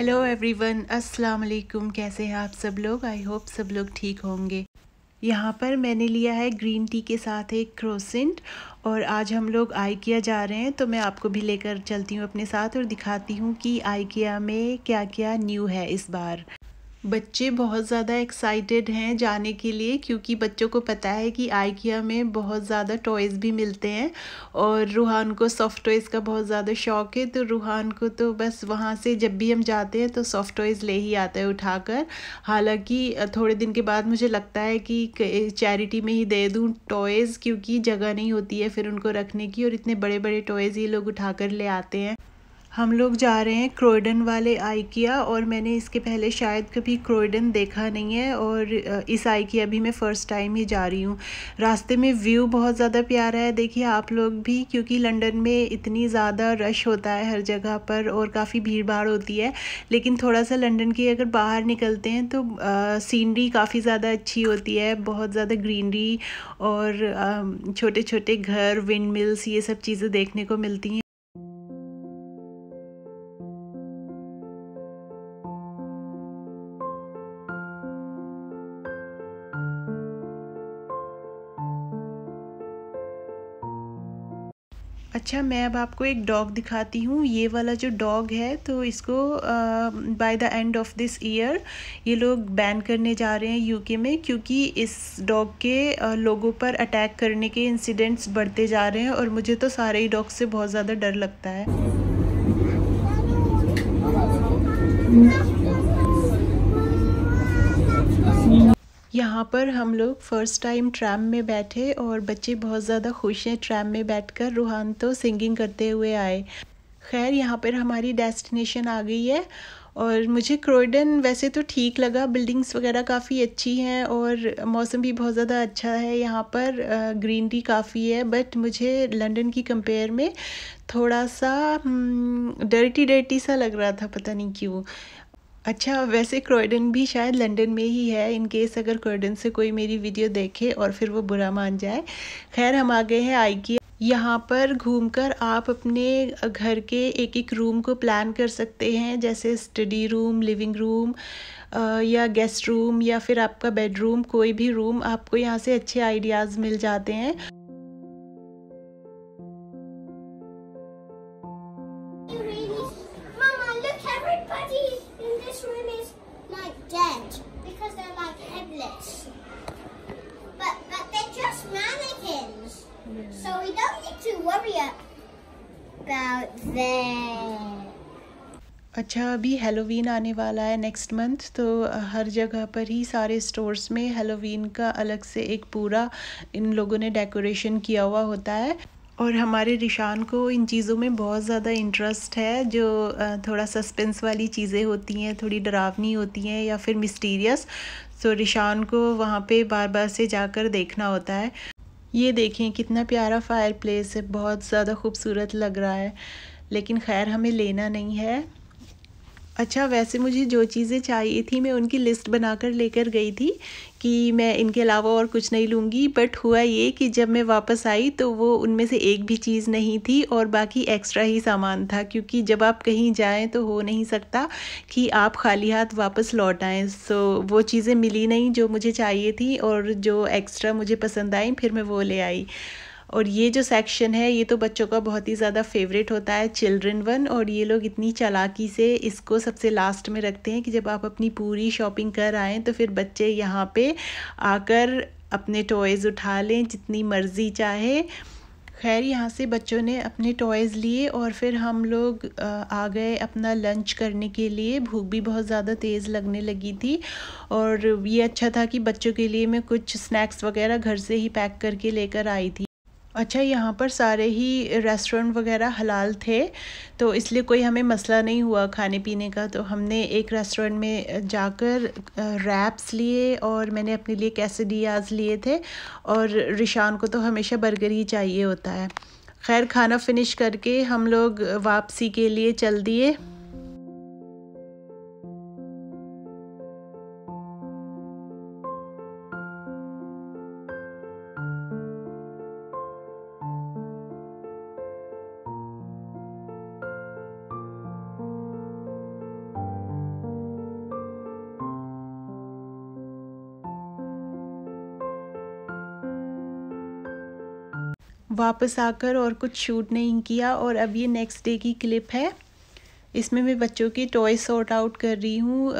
Hello everyone अस्सलाम वालेकुम कैसे हैं आप सब लोग आई होप सब लोग ठीक होंगे यहाँ पर मैंने लिया है ग्रीन टी के साथ एक क्रोसेंट और आज हम लोग आइकिया जा रहे हैं तो मैं आपको भी लेकर चलती हूँ अपने साथ और दिखाती हूँ कि आइकिया में क्या क्या न्यू है इस बार बच्चे बहुत ज़्यादा एक्साइटेड हैं जाने के लिए क्योंकि बच्चों को पता है कि आइकिया में बहुत ज़्यादा टॉयज़ भी मिलते हैं और रूहान को सॉफ्ट टॉयज़ का बहुत ज़्यादा शौक है तो रूहान को तो बस वहाँ से जब भी हम जाते हैं तो सॉफ्ट टॉयज़ ले ही आता है उठाकर हालांकि थोड़े दिन के बाद मुझे लगता है कि चैरिटी में ही दे दूँ टॉयज़ क्योंकि जगह नहीं होती है फिर उनको रखने की और इतने बड़े बड़े टॉयज़ ये लोग उठा कर ले आते हैं हम लोग जा रहे हैं क्रोयडन वाले आइकिया और मैंने इसके पहले शायद कभी क्रोयडन देखा नहीं है और इस आइकिया भी मैं फ़र्स्ट टाइम ही जा रही हूँ रास्ते में व्यू बहुत ज़्यादा प्यारा है देखिए आप लोग भी क्योंकि लंदन में इतनी ज़्यादा रश होता है हर जगह पर और काफ़ी भीड़ भाड़ होती है लेकिन थोड़ा सा लंडन की अगर बाहर निकलते हैं तो सीनरी काफ़ी ज़्यादा अच्छी होती है बहुत ज़्यादा ग्रीनरी और छोटे छोटे घर विंड मिल्स ये सब चीज़ें देखने को मिलती हैं अच्छा मैं अब आपको एक डॉग दिखाती हूँ ये वाला जो डॉग है तो इसको by the end of this year ये लोग बैन करने जा रहे हैं यूके में क्योंकि इस डॉग के uh, लोगों पर अटैक करने के इंसिडेंट्स बढ़ते जा रहे हैं और मुझे तो सारे ही डॉग से बहुत ज़्यादा डर लगता है hmm. यहाँ पर हम लोग फ़र्स्ट टाइम ट्रैम में बैठे और बच्चे बहुत ज़्यादा खुश हैं ट्रैम में बैठकर रूहान तो सिंगिंग करते हुए आए खैर यहाँ पर हमारी डेस्टिनेशन आ गई है और मुझे क्रोइडन वैसे तो ठीक लगा बिल्डिंग्स वगैरह काफ़ी अच्छी हैं और मौसम भी बहुत ज़्यादा अच्छा है यहाँ पर ग्रीनरी काफ़ी है बट मुझे लंदन की कंपेयर में थोड़ा सा डर्टी हम्म, डर्टी सा लग रहा था पता नहीं क्यों अच्छा वैसे क्रोइडन भी शायद लंदन में ही है इन केस अगर क्रोइडन से कोई मेरी वीडियो देखे और फिर वो बुरा मान जाए खैर हम आ गए हैं आइकी यहाँ पर घूमकर आप अपने घर के एक एक रूम को प्लान कर सकते हैं जैसे स्टडी रूम लिविंग रूम या गेस्ट रूम या फिर आपका बेडरूम कोई भी रूम आपको यहाँ से अच्छे आइडियाज़ मिल जाते हैं अच्छा अभी हेलोवीन आने वाला है नेक्स्ट मंथ तो हर जगह पर ही सारे स्टोर्स में हेलोवीन का अलग से एक पूरा इन लोगों ने डेकोरेशन किया हुआ होता है और हमारे रिशान को इन चीज़ों में बहुत ज़्यादा इंटरेस्ट है जो थोड़ा सस्पेंस वाली चीज़ें होती हैं थोड़ी डरावनी होती हैं या फिर मिस्टीरियस तो रिशान को वहाँ पे बार बार से जाकर देखना होता है ये देखें कितना प्यारा फायर प्लेस है बहुत ज़्यादा खूबसूरत लग रहा है लेकिन खैर हमें लेना नहीं है अच्छा वैसे मुझे जो चीज़ें चाहिए थी मैं उनकी लिस्ट बनाकर लेकर गई थी कि मैं इनके अलावा और कुछ नहीं लूँगी बट हुआ ये कि जब मैं वापस आई तो वो उनमें से एक भी चीज़ नहीं थी और बाकी एक्स्ट्रा ही सामान था क्योंकि जब आप कहीं जाएं तो हो नहीं सकता कि आप खाली हाथ वापस लौट आएँ सो वो चीज़ें मिली नहीं जो मुझे चाहिए थी और जो एक्स्ट्रा मुझे पसंद आई फिर मैं वो ले आई और ये जो सेक्शन है ये तो बच्चों का बहुत ही ज़्यादा फेवरेट होता है चिल्ड्रन वन और ये लोग इतनी चालाकी से इसको सबसे लास्ट में रखते हैं कि जब आप अपनी पूरी शॉपिंग कर आएँ तो फिर बच्चे यहाँ पे आकर अपने टॉयज़ उठा लें जितनी मर्ज़ी चाहे खैर यहाँ से बच्चों ने अपने टॉयज़ लिए और फिर हम लोग आ गए अपना लंच करने के लिए भूख भी बहुत ज़्यादा तेज़ लगने लगी थी और ये अच्छा था कि बच्चों के लिए मैं कुछ स्नैक्स वगैरह घर से ही पैक करके लेकर आई थी अच्छा यहाँ पर सारे ही रेस्टोरेंट वगैरह हलाल थे तो इसलिए कोई हमें मसला नहीं हुआ खाने पीने का तो हमने एक रेस्टोरेंट में जाकर रैप्स लिए और मैंने अपने लिए कैसेडियाज लिए थे और रिशान को तो हमेशा बर्गर ही चाहिए होता है खैर खाना फिनिश करके हम लोग वापसी के लिए चल दिए वापस आकर और कुछ शूट नहीं किया और अब ये नेक्स्ट डे की क्लिप है इसमें मैं बच्चों की टॉय सॉर्ट आउट कर रही हूँ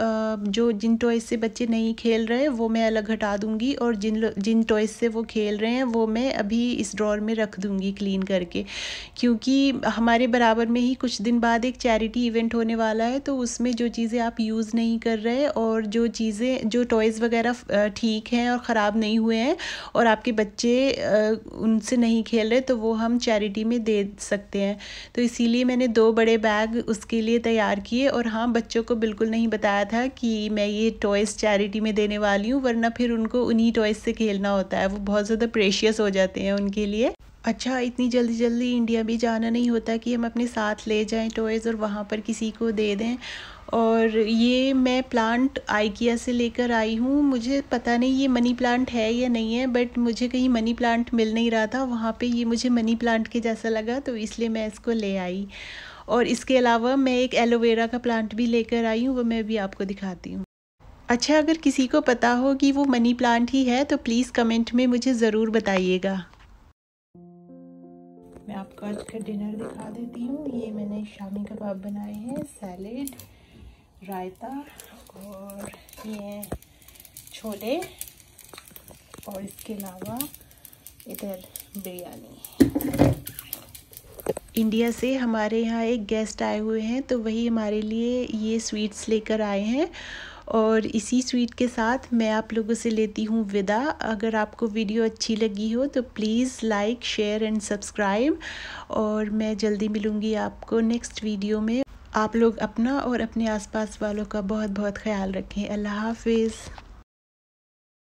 जो जिन टॉयज से बच्चे नहीं खेल रहे वो मैं अलग हटा दूँगी और जिन जिन टॉयज से वो खेल रहे हैं वो मैं अभी इस ड्रॉर में रख दूँगी क्लीन करके क्योंकि हमारे बराबर में ही कुछ दिन बाद एक चैरिटी इवेंट होने वाला है तो उसमें जो चीज़ें आप यूज़ नहीं कर रहे और जो चीज़ें जो टॉयज़ वगैरह ठीक हैं और ख़राब नहीं हुए हैं और आपके बच्चे उनसे नहीं खेल रहे तो वो हम चैरिटी में दे सकते हैं तो इसीलिए मैंने दो बड़े बैग उसके लिए तैयार किए और हाँ बच्चों को बिल्कुल नहीं बताया था कि मैं ये टॉयज़ चैरिटी में देने वाली हूँ वरना फिर उनको उन्हीं टॉयज़ से खेलना होता है वो बहुत ज़्यादा प्रेशियस हो जाते हैं उनके लिए अच्छा इतनी जल्दी जल्दी इंडिया भी जाना नहीं होता कि हम अपने साथ ले जाएं टॉयज़ और वहाँ पर किसी को दे दें और ये मैं प्लांट आइकिया से लेकर आई हूँ मुझे पता नहीं ये मनी प्लांट है या नहीं है बट मुझे कहीं मनी प्लांट मिल नहीं रहा था वहाँ पे ये मुझे मनी प्लांट के जैसा लगा तो इसलिए मैं इसको ले आई और इसके अलावा मैं एक एलोवेरा का प्लांट भी लेकर आई हूँ वो मैं भी आपको दिखाती हूँ अच्छा अगर किसी को पता हो कि वो मनी प्लांट ही है तो प्लीज़ कमेंट में मुझे ज़रूर बताइएगा मैं आपको आज का डिनर दिखा देती हूँ ये मैंने शामी कबाब बनाए हैं सैलेड रायता और ये छोले और इसके अलावा इधर बिरयानी इंडिया से हमारे यहाँ एक गेस्ट आए हुए हैं तो वही हमारे लिए ये स्वीट्स लेकर आए हैं और इसी स्वीट के साथ मैं आप लोगों से लेती हूँ विदा अगर आपको वीडियो अच्छी लगी हो तो please like share and subscribe और मैं जल्दी मिलूँगी आपको नेक्स्ट वीडियो में आप लोग अपना और अपने आसपास वालों का बहुत बहुत ख्याल रखें अल्लाह हाफिज़